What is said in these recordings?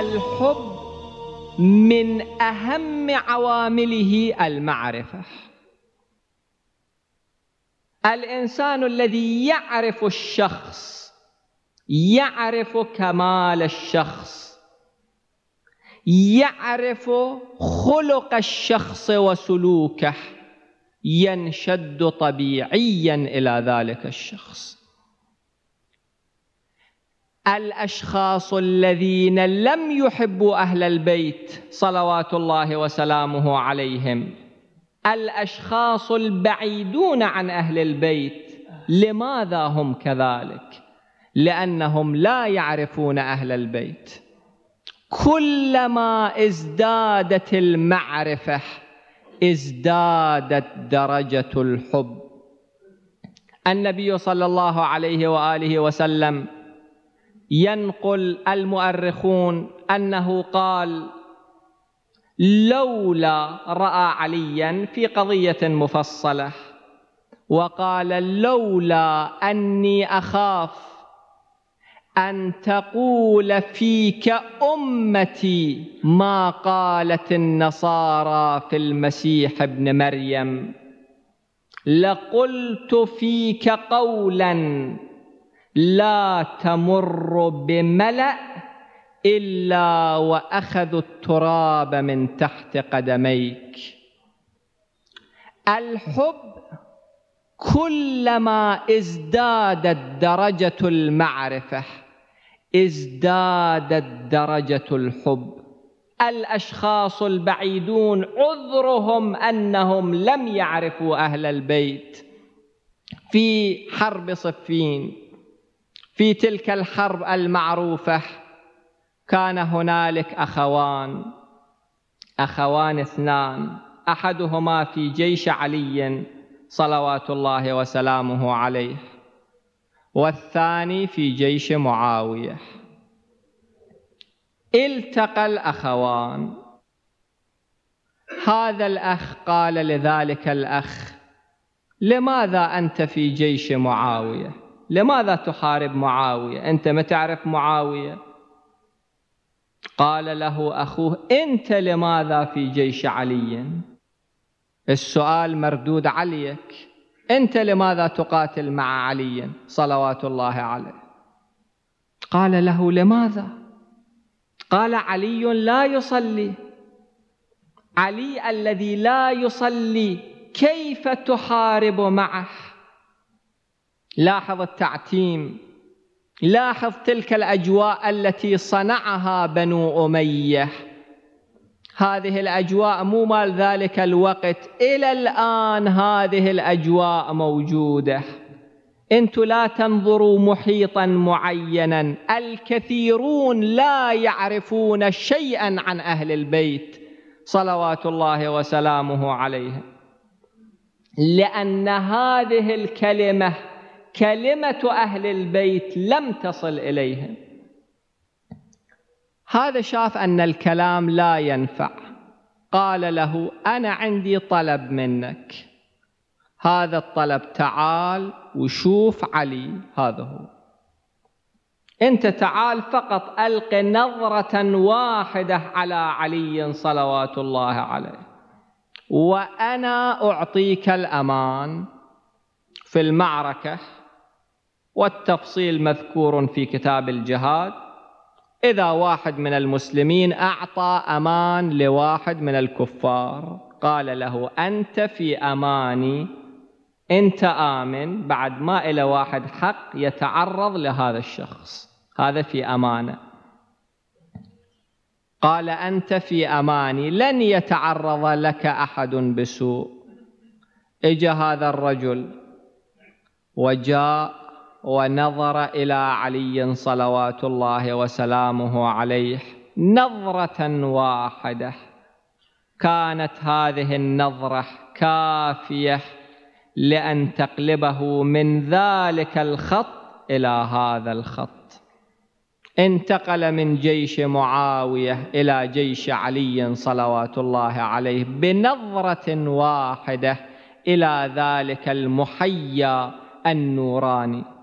الحب من أهم عوامله المعرفة الإنسان الذي يعرف الشخص يعرف كمال الشخص يعرف خلق الشخص وسلوكه ينشد طبيعيا إلى ذلك الشخص الاشخاص الذين لم يحبوا اهل البيت صلوات الله وسلامه عليهم الاشخاص البعيدون عن اهل البيت لماذا هم كذلك لانهم لا يعرفون اهل البيت كلما ازدادت المعرفه ازدادت درجه الحب النبي صلى الله عليه واله وسلم ينقل المؤرخون أنه قال لولا رأى عليا في قضية مفصلة وقال لولا أني أخاف أن تقول فيك أمتي ما قالت النصارى في المسيح ابن مريم لقلت فيك قولاً لا تمر بملأ إلا وأخذ التراب من تحت قدميك الحب كلما ازدادت درجة المعرفة ازدادت درجة الحب الأشخاص البعيدون عذرهم أنهم لم يعرفوا أهل البيت في حرب صفين في تلك الحرب المعروفة كان هنالك أخوان أخوان اثنان أحدهما في جيش علي صلوات الله وسلامه عليه والثاني في جيش معاوية التقى الأخوان هذا الأخ قال لذلك الأخ لماذا أنت في جيش معاوية؟ لماذا تحارب معاوية أنت ما تعرف معاوية قال له أخوه أنت لماذا في جيش علي السؤال مردود عليك أنت لماذا تقاتل مع علي صلوات الله عليه قال له لماذا قال علي لا يصلي علي الذي لا يصلي كيف تحارب معه لاحظ التعتيم لاحظ تلك الأجواء التي صنعها بنو أمية هذه الأجواء مو مال ذلك الوقت إلى الآن هذه الأجواء موجودة انتم لا تنظروا محيطا معينا الكثيرون لا يعرفون شيئا عن اهل البيت صلوات الله وسلامه عليهم لان هذه الكلمه كلمة أهل البيت لم تصل إليهم هذا شاف أن الكلام لا ينفع قال له أنا عندي طلب منك هذا الطلب تعال وشوف علي هذا هو أنت تعال فقط ألق نظرة واحدة على علي صلوات الله عليه وأنا أعطيك الأمان في المعركة والتفصيل مذكور في كتاب الجهاد إذا واحد من المسلمين أعطى أمان لواحد من الكفار قال له أنت في أماني أنت آمن بعد ما إلى واحد حق يتعرض لهذا الشخص هذا في أمانة قال أنت في أماني لن يتعرض لك أحد بسوء إجا هذا الرجل وجاء ونظر إلى علي صلوات الله وسلامه عليه نظرة واحدة كانت هذه النظرة كافية لأن تقلبه من ذلك الخط إلى هذا الخط انتقل من جيش معاوية إلى جيش علي صلوات الله عليه بنظرة واحدة إلى ذلك المحيا النوراني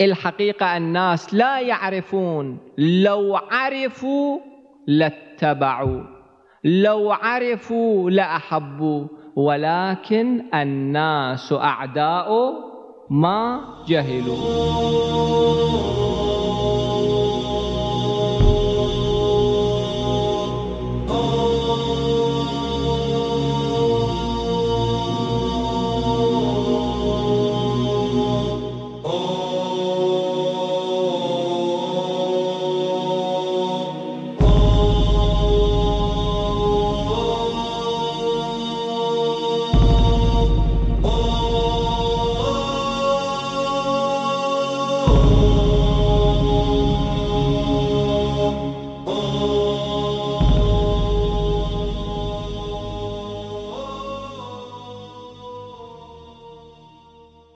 الحقيقة الناس لا يعرفون لو عرفوا لاتبعوا لو عرفوا لأحبوا ولكن الناس أعداء ما جهلوا